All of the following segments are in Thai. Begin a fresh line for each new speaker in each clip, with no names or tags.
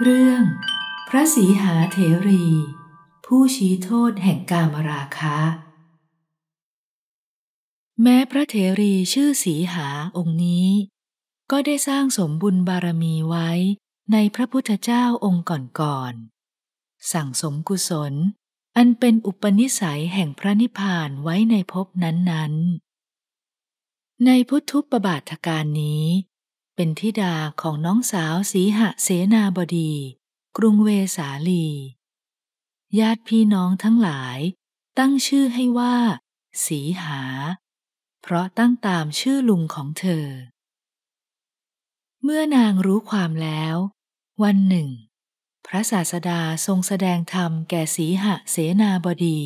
เรื่อง พระสีหาเถรี ผู้ชี้โทษแห่งกามราคะ แม้พระเถรีชื่อสีหาองค์นี้ ก็ได้สร้างสมบุญบารมีไว้ในพระพุทธเจ้าองค์ก่อนๆสั่งสมกุศลอันเป็นอุปนิสัยแห่งพระนิพพานไว้ในภพนั้นๆ ในพุทธุปบาทการนี้เป็นทิดาของน้องสาวสีหะเสนาบดี กรุงเวสาลี ญาติพี่น้องทั้งหลาย ตั้งชื่อให้ว่า สีหา เพราะตั้งตามชื่อลุงของเธอ เมื่อนางรู้ความแล้ว วันหนึ่ง พระศาสดาทรงแสดงธรรมแก่สีหะเสนาบดี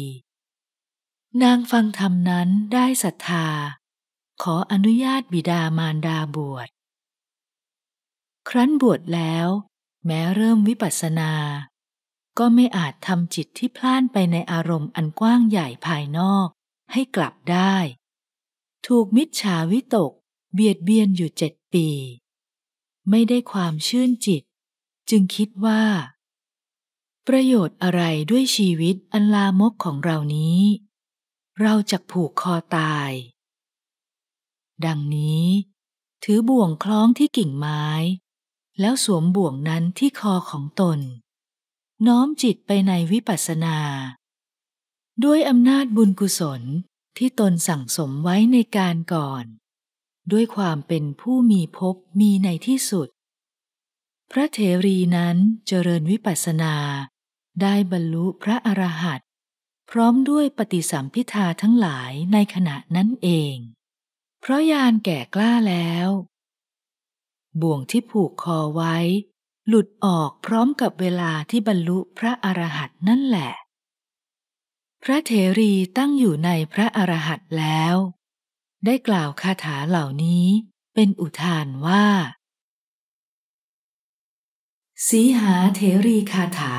นางฟังธรรมนั้นได้ศรัทธา ขออนุญาตบิดามารดาบวชครั้นบวชแล้วแม้เริ่มวิปัสสนา ก็ไม่อาจทำจิตที่พล่านไปในอารมณ์อันกว้างใหญ่ภายนอกให้กลับได้ ถูกมิจฉาวิตกเบียดเบียนอยู่เจ็ดปี ไม่ได้ความชื่นจิตจึงคิดว่า ประโยชน์อะไรด้วยชีวิตอันลามกของเรานี้ เราจะผูกคอตาย ดังนี้ ถือบ่วงคล้องที่กิ่งไม้แล้วสวมบ่วงนั้นที่คอของตน น้อมจิตไปในวิปัสสนา ด้วยอำนาจบุญกุศลที่ตนสั่งสมไว้ในการก่อน ด้วยความเป็นผู้มีภพมีในที่สุด พระเทรีนั้นเจริญวิปัสสนา ได้บรรลุพระอรหัตพร้อมด้วยปฏิสัมพิทาทั้งหลายในขณะนั้นเอง เพราะยานแก่กล้าแล้วบ่วงที่ผูกคอไว้ หลุดออกพร้อมกับเวลาที่บรรลุพระอรหันต์นั่นแหละ พระเทรีตั้งอยู่ในพระอรหันต์แล้ว ได้กล่าวคาถาเหล่านี้เป็นอุทานว่า สีหาเทรีคาถา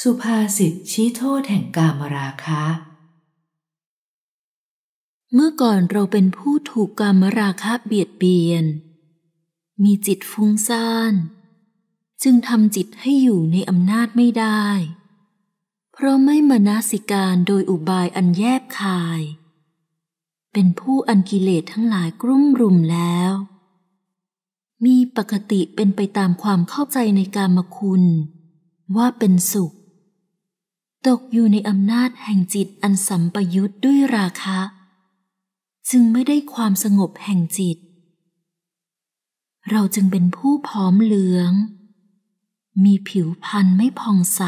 สุภาษิตชี้โทษแห่งกามรา
คะ เมื่อก่อนเราเป็นผู้ถูกกรรมราคะเบียดเบียนมีจิตฟุ้งซ่าน จึงทำจิตให้อยู่ในอำนาจไม่ได้ เพราะไม่มนาสิการโดยอุบายอันแยบคาย เป็นผู้อันกิเลสทั้งหลายกรุ่มรุมแล้ว มีปกติเป็นไปตามความเข้าใจในกามคุณ ว่าเป็นสุข ตกอยู่ในอำนาจแห่งจิตอันสัมปยุทธ์ด้วยราคะ จึงไม่ได้ความสงบแห่งจิตเราจึงเป็นผู้ผอมเหลือง มีผิวพรรณไม่ผ่องใส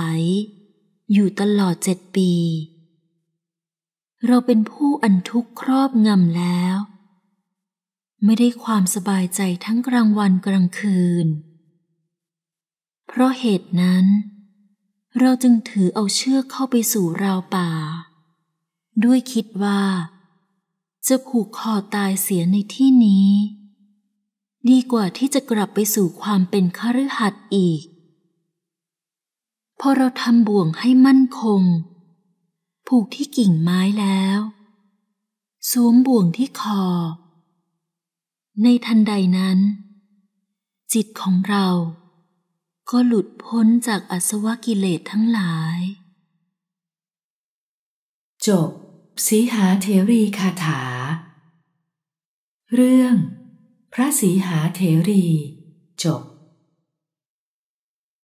อยู่ตลอดเจ็ดปี เราเป็นผู้อันทุกข์ครอบงำแล้ว ไม่ได้ความสบายใจทั้งกลางวันกลางคืน เพราะเหตุนั้น เราจึงถือเอาเชือกเข้าไปสู่ราวป่า ด้วยคิดว่า จะผูกคอตายเสียในที่นี้ดีกว่าที่จะกลับไปสู่ความเป็นคฤหัสถ์อีก พอเราทำบ่วงให้มั่นคง ผูกที่กิ่งไม้แล้ว สวมบ่วงที่คอ ในทันใดนั้น จิตของเรา ก็หลุดพ้นจากอสวกิเลสทั้งหลาย จบสีหาเทรีคาถา เรื่องพระสีหาเถรีจบ